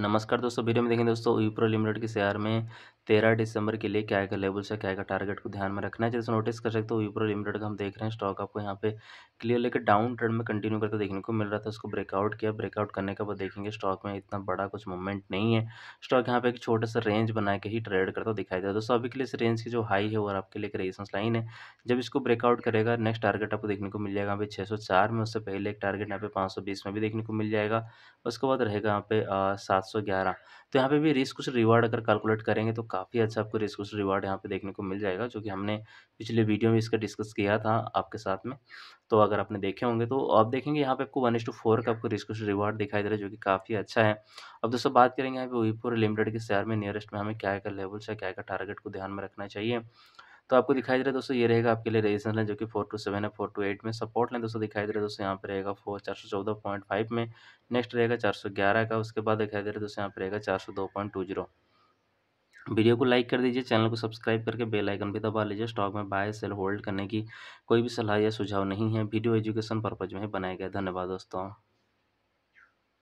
नमस्कार दोस्तों वीडियो में देखें दोस्तों विप्रो लिमिटेड के शेयर में तेरह दिसंबर के लिए क्या क्या लेवल्स है क्या क्या टारगेट को ध्यान में रखना है जैसे नोटिस कर सकते हो विप्रो लिमिटेड का हम देख रहे हैं स्टॉक आपको यहाँ पे क्लियर लेकर डाउन ट्रेंड में कंटिन्यू करके देखने को मिल रहा था उसको ब्रेकआउट किया ब्रेकआउट करने के बाद देखेंगे स्टॉक में इतना बड़ा कुछ मूवमेंट नहीं है स्टॉक यहाँ पे एक छोटा सा रेंज बना के ही ट्रेड करता दिखाई देता है दोस्तों अभी के लिए इस रेंज की जो हाई है और आपके लिए एक रेजिस्टेंस लाइन है जब इसको ब्रेकआउट करेगा नेक्स्ट टारगेट आपको देखने को मिल जाएगा यहाँ पे छः में उससे पहले एक टारगेट यहाँ पे पाँच में भी देखने को मिल जाएगा उसके बाद रहेगा यहाँ पे सात सात सौ ग्यारह तो यहाँ पे भी रिस्क कुछ रिवार्ड अगर कैलकुलेट करेंगे तो काफ़ी अच्छा आपको रिस्क कुछ रिवार्ड यहाँ पे देखने को मिल जाएगा जो कि हमने पिछले वीडियो में इसका डिस्कस किया था आपके साथ में तो अगर आपने देखे होंगे तो आप देखेंगे यहाँ पे आपको वन एस टू फोर का आपको रिस्क कुछ रिवार्ड दिखाई दे रहा है जो कि काफ़ी अच्छा है अब दोस्तों बात करेंगे यहाँ पे वीपुर लिमिटेड के शेयर में नियरेस्ट में हमें क्या क्या लेवल्स है क्या क्या टारगेट को ध्यान में रखना चाहिए तो आपको दिखाई दे रहा है दोस्तों ये रहेगा आपके लिए रेजिस्टेंस लाइन जो कि फोर टू सेवन है फोर टू एट में सपोर्ट लाइन दोस्तों दिखाई दे रहा है दोस्तों यहाँ पे रहेगा फोर चार सौ चौदह पॉइंट फाइव में नेक्स्ट रहेगा चार सौ ग्यारह का उसके बाद दिखाई दे रहा है दोस्तों यहाँ पे रहेगा चार सौ दो पॉइंट टू जीरो वीडियो को लाइक कर दीजिए चैनल को सब्सक्राइब करके बेल आइकन भी दबा लीजिए स्टॉक में बाय सेल होल्ड करने की कोई भी सलाह या सुझाव नहीं है वीडियो एजुकेशन पर्पज़ में बनाया गया धन्यवाद दोस्तों